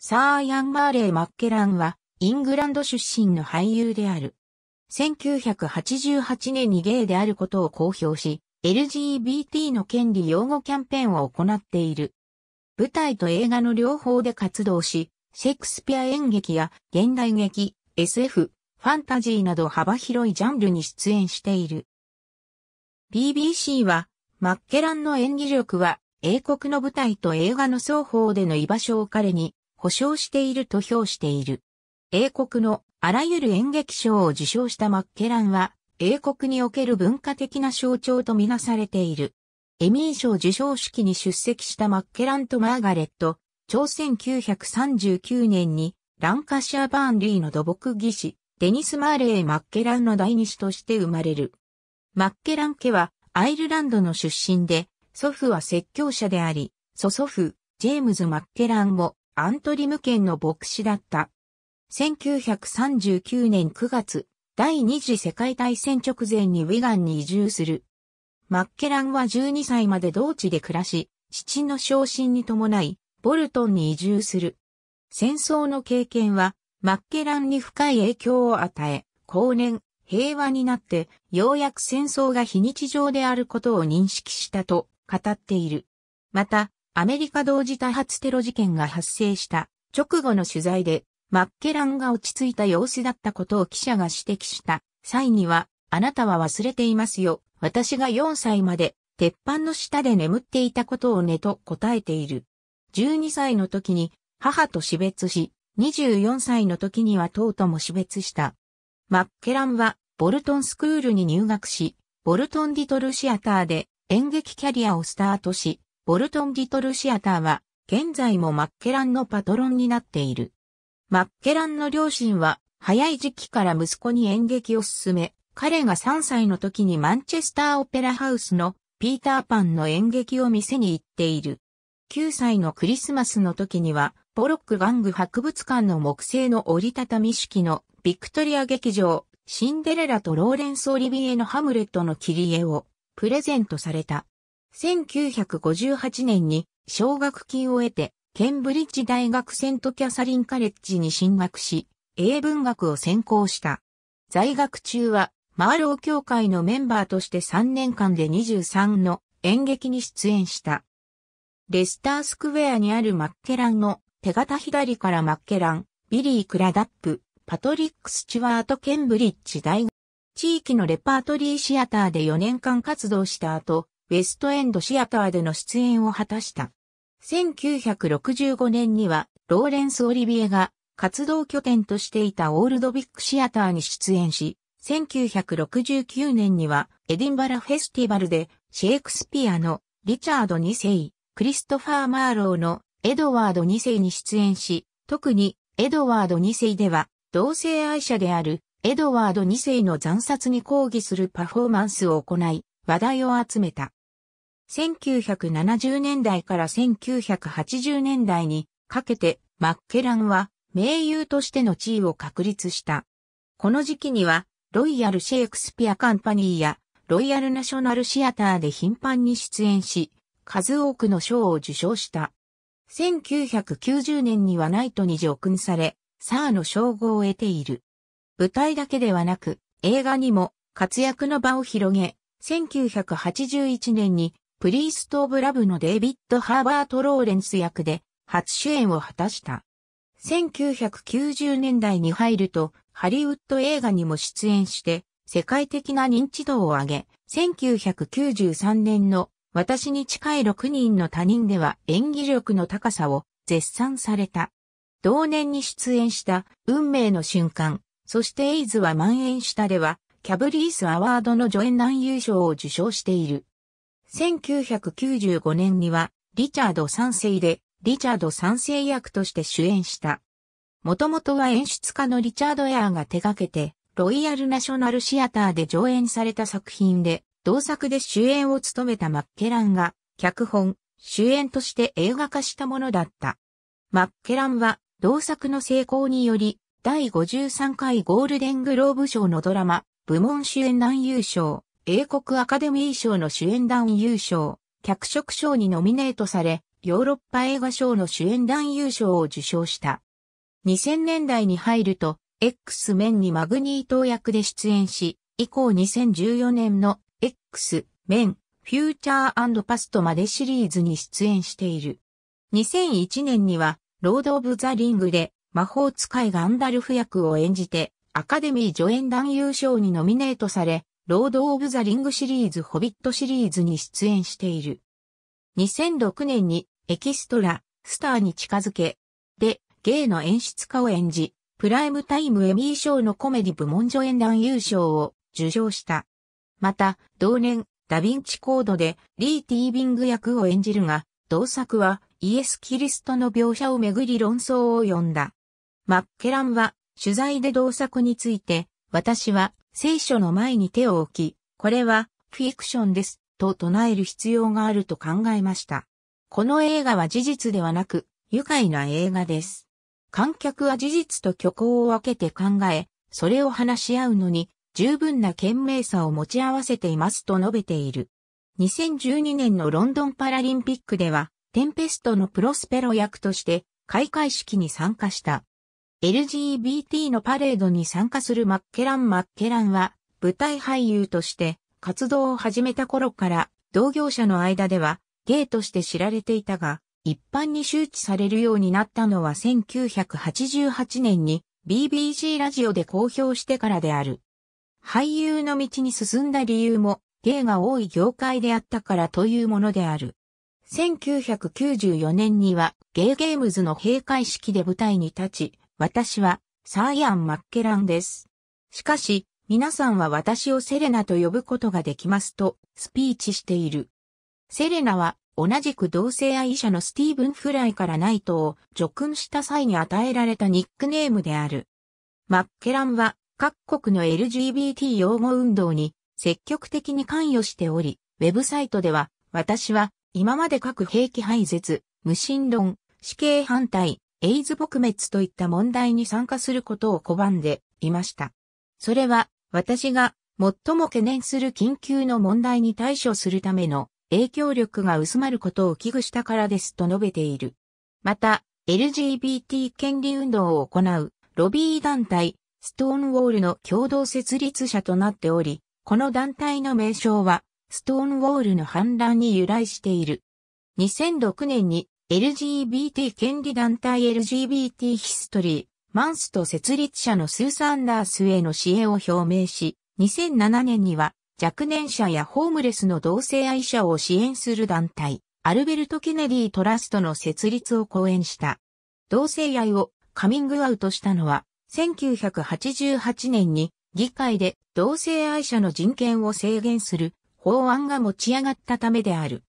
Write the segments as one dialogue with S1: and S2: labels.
S1: サー・ヤン・マーレー・マッケランは、イングランド出身の俳優である。1988年にゲイであることを公表し、LGBT の権利擁護キャンペーンを行っている。舞台と映画の両方で活動し、シェイクスピア演劇や現代劇、SF、ファンタジーなど幅広いジャンルに出演している。BBC は、マッケランの演技力は英国の舞台と映画の双方での居場所を彼に保証していると評している。英国のあらゆる演劇賞を受賞したマッケランは、英国における文化的な象徴とみなされている。エミー賞受賞式に出席したマッケランとマーガレット、朝1939年にランカシャバーンリーの土木技師、デニス・マーレー・マッケランの第二子として生まれる。マッケラン家はアイルランドの出身で、祖父は説教者であり、祖祖父、ジェームズ・マッケランもアントリム県の牧師だった。1939年9月、第二次世界大戦直前にウィガンに移住する。マッケランは12歳まで同地で暮らし、父の昇進に伴い、ボルトンに移住する。戦争の経験は、マッケランに深い影響を与え、後年、平和になって、ようやく戦争が非日常であることを認識したと語っている。また、アメリカ同時多発テロ事件が発生した直後の取材で、マッケランが落ち着いた様子だったことを記者が指摘した際には、あなたは忘れていますよ。私が4歳まで鉄板の下で眠っていたことをねと答えている。12歳の時に母と死別し、24歳の時にはとうとも死別した。マッケランはボルトンスクールに入学し、ボルトン・ディトル・シアターで演劇キャリアをスタートし、ボルトン・リトル・シアターは、現在もマッケランのパトロンになっている。マッケランの両親は、早い時期から息子に演劇を勧め、彼が3歳の時にマンチェスター・オペラハウスのピーター・パンの演劇を見せに行っている。9歳のクリスマスの時には、ポロック玩具博物館の木製の折りたたみ式のビクトリア劇場、シンデレラとローレンス・オリビエのハムレットの切り絵をプレゼントされた。1958年に奨学金を得て、ケンブリッジ大学セントキャサリンカレッジに進学し、英文学を専攻した。在学中は、マーロー協会のメンバーとして3年間で23の演劇に出演した。レスタースクエアにあるマッケランの手形左からマッケラン、ビリー・クラダップ、パトリック・スチュワート・ケンブリッジ大学。地域のレパートリーシアターで4年間活動した後、ウェストエンドシアターでの出演を果たした。1965年には、ローレンス・オリビエが活動拠点としていたオールドビッグシアターに出演し、1969年にはエディンバラフェスティバルでシェイクスピアのリチャード2世、クリストファー・マーローのエドワード2世に出演し、特にエドワード2世では同性愛者であるエドワード2世の惨殺に抗議するパフォーマンスを行い話題を集めた。1970年代から1980年代にかけてマッケランは名優としての地位を確立した。この時期にはロイヤル・シェイクスピア・カンパニーやロイヤル・ナショナル・シアターで頻繁に出演し、数多くの賞を受賞した。1990年にはナイトに叙勲され、サーの称号を得ている。舞台だけではなく、映画にも活躍の場を広げ、1981年にプリースト・オブ・ラブのデイビッド・ハーバート・ローレンス役で初主演を果たした。1990年代に入ると、ハリウッド映画にも出演して、世界的な認知度を上げ、1993年の私に近い6人の他人では演技力の高さを絶賛された。同年に出演した運命の瞬間、そしてエイズは蔓延したでは、キャブリースアワードの助演男優賞を受賞している。1995年には、リチャード三世で、リチャード三世役として主演した。もともとは演出家のリチャード・エアーが手掛けて、ロイヤル・ナショナル・シアターで上演された作品で、同作で主演を務めたマッケランが、脚本、主演として映画化したものだった。マッケランは、同作の成功により、第53回ゴールデングローブ賞のドラマ、部門主演男優賞、英国アカデミー賞の主演男優賞、脚色賞にノミネートされ、ヨーロッパ映画賞の主演男優賞を受賞した。2000年代に入ると、X 面にマグニート役で出演し、以降2014年の X 面、フューチャーパストまでシリーズに出演している。2001年には、ロード・オブ・ザ・リングで魔法使いガンダルフ役を演じて、アカデミー助演男優賞にノミネートされ、ロード・オブ・ザ・リングシリーズホビットシリーズに出演している。2006年にエキストラ、スターに近づけ、で、ゲイの演出家を演じ、プライムタイムエミー賞のコメディ部門助演団優勝を受賞した。また、同年、ダヴィンチコードでリー・ティービング役を演じるが、同作はイエス・キリストの描写をめぐり論争を呼んだ。マッケランは取材で同作について、私は聖書の前に手を置き、これはフィクションです、と唱える必要があると考えました。この映画は事実ではなく、愉快な映画です。観客は事実と虚構を分けて考え、それを話し合うのに、十分な賢明さを持ち合わせていますと述べている。2012年のロンドンパラリンピックでは、テンペストのプロスペロ役として、開会式に参加した。LGBT のパレードに参加するマッケラン・マッケランは、舞台俳優として活動を始めた頃から同業者の間ではゲイとして知られていたが、一般に周知されるようになったのは1988年に BBC ラジオで公表してからである。俳優の道に進んだ理由も、ゲイが多い業界であったからというものである。1994年には、ゲイゲームズの閉会式で舞台に立ち、私は、サーイアン・マッケランです。しかし、皆さんは私をセレナと呼ぶことができますと、スピーチしている。セレナは、同じく同性愛者のスティーブン・フライからナイトを叙勲した際に与えられたニックネームである。マッケランは、各国の LGBT 擁護運動に積極的に関与しており、ウェブサイトでは、私は、今まで各兵器廃絶、無神論、死刑反対、エイズ撲滅といった問題に参加することを拒んでいました。それは私が最も懸念する緊急の問題に対処するための影響力が薄まることを危惧したからですと述べている。また、LGBT 権利運動を行うロビー団体、ストーンウォールの共同設立者となっており、この団体の名称は、ストーンウォールの反乱に由来している。2006年に LGBT 権利団体 LGBT ヒストリー、マンスと設立者のスーサンダースへの支援を表明し、2007年には若年者やホームレスの同性愛者を支援する団体、アルベルト・ケネディトラストの設立を講演した。同性愛をカミングアウトしたのは、1988年に議会で同性愛者の人権を制限する法案が持ち上がったためである。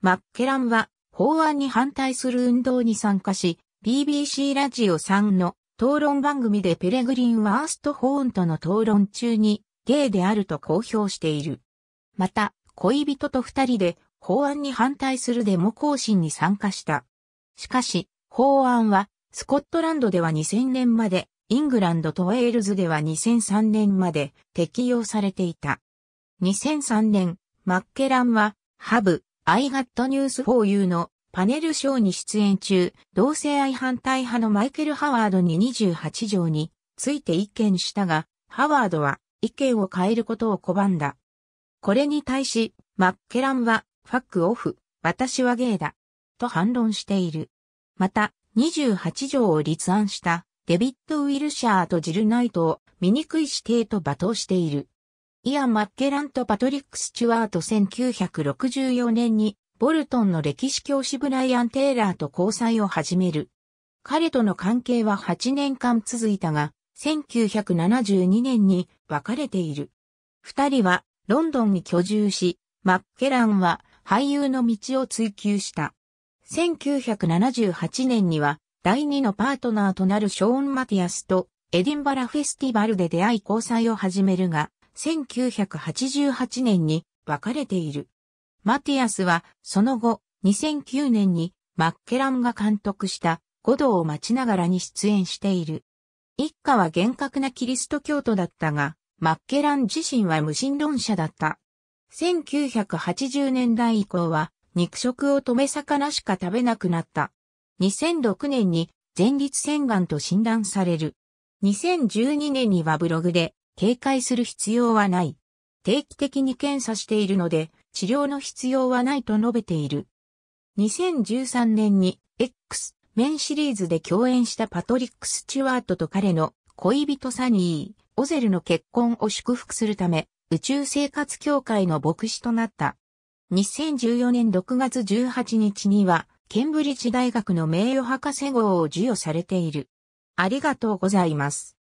S1: マッケランは法案に反対する運動に参加し、BBC ラジオ3の討論番組でペレグリン・ワースト・ホーンとの討論中にゲイであると公表している。また、恋人と二人で法案に反対するデモ行進に参加した。しかし、法案はスコットランドでは2000年まで、イングランドとウェールズでは2003年まで適用されていた。2003年、マッケランは、ハブ、アイガットニュースフォーユ u のパネルショーに出演中、同性愛反対派のマイケル・ハワードに28条について意見したが、ハワードは意見を変えることを拒んだ。これに対し、マッケランは、ファックオフ、私はゲイだ、と反論している。また、28条を立案したデビッド・ウィルシャーとジル・ナイトを醜い指定と罵倒している。イアン・マッケランとパトリック・スチュワート1964年にボルトンの歴史教師ブライアン・テイラーと交際を始める。彼との関係は8年間続いたが、1972年に別れている。二人はロンドンに居住し、マッケランは俳優の道を追求した。1978年には第二のパートナーとなるショーン・マティアスとエディンバラフェスティバルで出会い交際を始めるが、1988年に別れている。マティアスは、その後、2009年にマッケランが監督した五道を待ちながらに出演している。一家は厳格なキリスト教徒だったが、マッケラン自身は無神論者だった。1980年代以降は肉食を止め魚しか食べなくなった。2006年に前立腺がんと診断される。2012年にはブログで警戒する必要はない。定期的に検査しているので治療の必要はないと述べている。2013年に X 面シリーズで共演したパトリック・スチュワートと彼の恋人サニー、オゼルの結婚を祝福するため宇宙生活協会の牧師となった。2014年6月18日にはケンブリッジ大学の名誉博士号を授与されている。ありがとうございます。